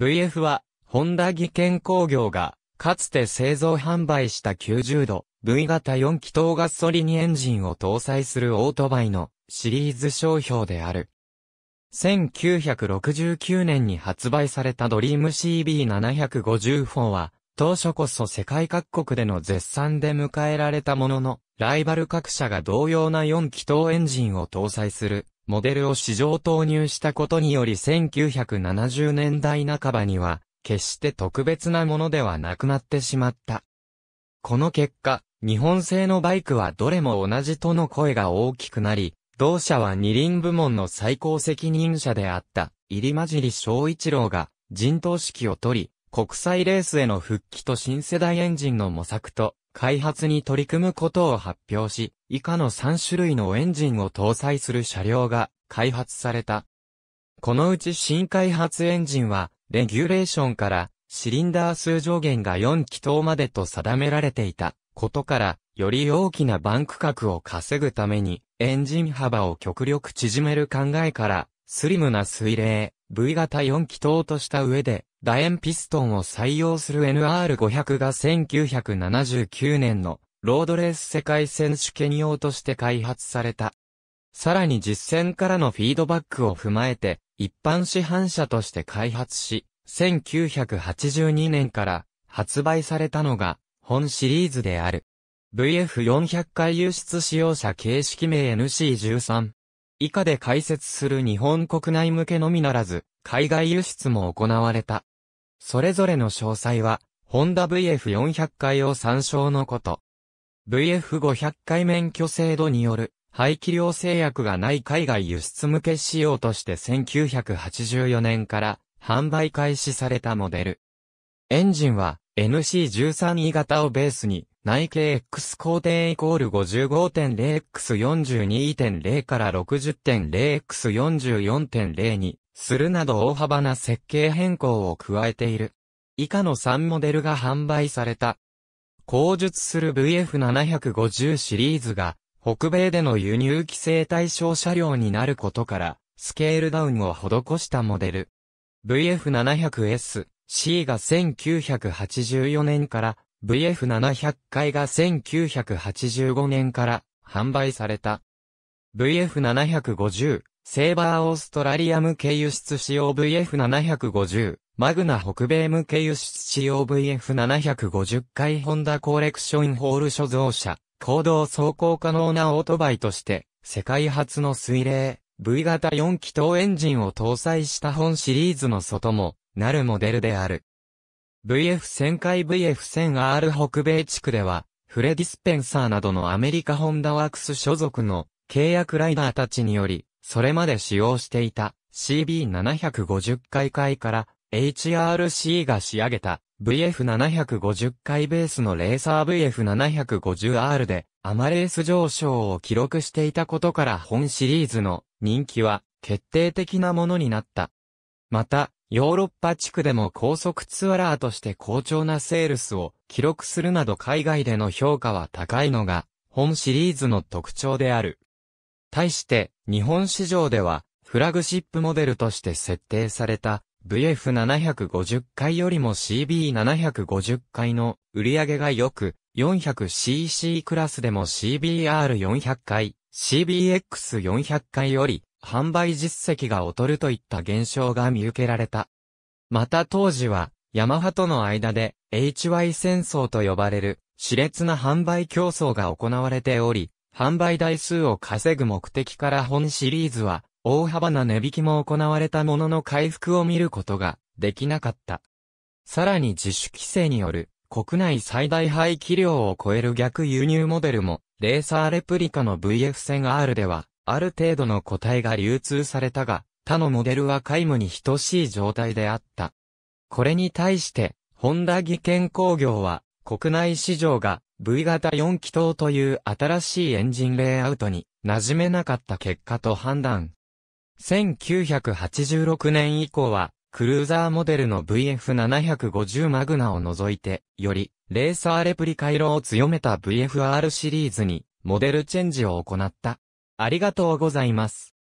VF は、ホンダ技研工業が、かつて製造販売した90度、V 型4気筒ガソリンエンジンを搭載するオートバイのシリーズ商標である。1969年に発売されたドリーム CB754 0は、当初こそ世界各国での絶賛で迎えられたものの、ライバル各社が同様な4気筒エンジンを搭載するモデルを市場投入したことにより1970年代半ばには、決して特別なものではなくなってしまった。この結果、日本製のバイクはどれも同じとの声が大きくなり、同社は二輪部門の最高責任者であった、入間尻昭一郎が、陣頭指揮を取り、国際レースへの復帰と新世代エンジンの模索と、開発に取り組むことを発表し、以下の3種類のエンジンを搭載する車両が開発された。このうち新開発エンジンは、レギュレーションからシリンダー数上限が4気筒までと定められていたことから、より大きなバンク角を稼ぐために、エンジン幅を極力縮める考えから、スリムな水冷、V 型4気筒とした上で、楕円ピストンを採用する NR500 が1979年のロードレース世界選手権用として開発された。さらに実戦からのフィードバックを踏まえて、一般市販車として開発し、1982年から発売されたのが本シリーズである。VF400 回輸出使用者形式名 NC13。以下で開設する日本国内向けのみならず、海外輸出も行われた。それぞれの詳細は、ホンダ VF400 回を参照のこと。VF500 回免許制度による排気量制約がない海外輸出向け仕様として1984年から販売開始されたモデル。エンジンは NC13E 型をベースに内径 x 工程イコール 55.0x42.0 から 60.0x44.0 にするなど大幅な設計変更を加えている。以下の3モデルが販売された。工述する VF750 シリーズが北米での輸入規制対象車両になることからスケールダウンを施したモデル。VF700S、C が1984年から VF700 回が1985年から販売された。VF750、セーバーオーストラリア向け輸出仕様 VF750、マグナ北米向け輸出仕様 VF750 回ホンダコレクションホール所蔵車、行動走行可能なオートバイとして、世界初の水冷、V 型4気筒エンジンを搭載した本シリーズの外も、なるモデルである。VF1000 回 VF1000R 北米地区では、フレディスペンサーなどのアメリカホンダワークス所属の契約ライダーたちにより、それまで使用していた CB750 回回から HRC が仕上げた VF750 回ベースのレーサー VF750R でアマレース上昇を記録していたことから本シリーズの人気は決定的なものになった。また、ヨーロッパ地区でも高速ツアラーとして好調なセールスを記録するなど海外での評価は高いのが、本シリーズの特徴である。対して、日本市場では、フラグシップモデルとして設定された VF750 回よりも CB750 回の売り上げが良く、400cc クラスでも CBR400 回、CBX400 回より販売実績が劣るといった現象が見受けられた。また当時は、ヤマハとの間で、HY 戦争と呼ばれる、熾烈な販売競争が行われており、販売台数を稼ぐ目的から本シリーズは、大幅な値引きも行われたものの回復を見ることができなかった。さらに自主規制による国内最大排気量を超える逆輸入モデルもレーサーレプリカの VF1000R ではある程度の個体が流通されたが、他のモデルは皆無に等しい状態であった。これに対して、ホンダ技研工業は、国内市場が V 型4気筒という新しいエンジンレイアウトに馴染めなかった結果と判断。1986年以降は、クルーザーモデルの VF750 マグナを除いて、より、レーサーレプリカ色を強めた VFR シリーズに、モデルチェンジを行った。ありがとうございます。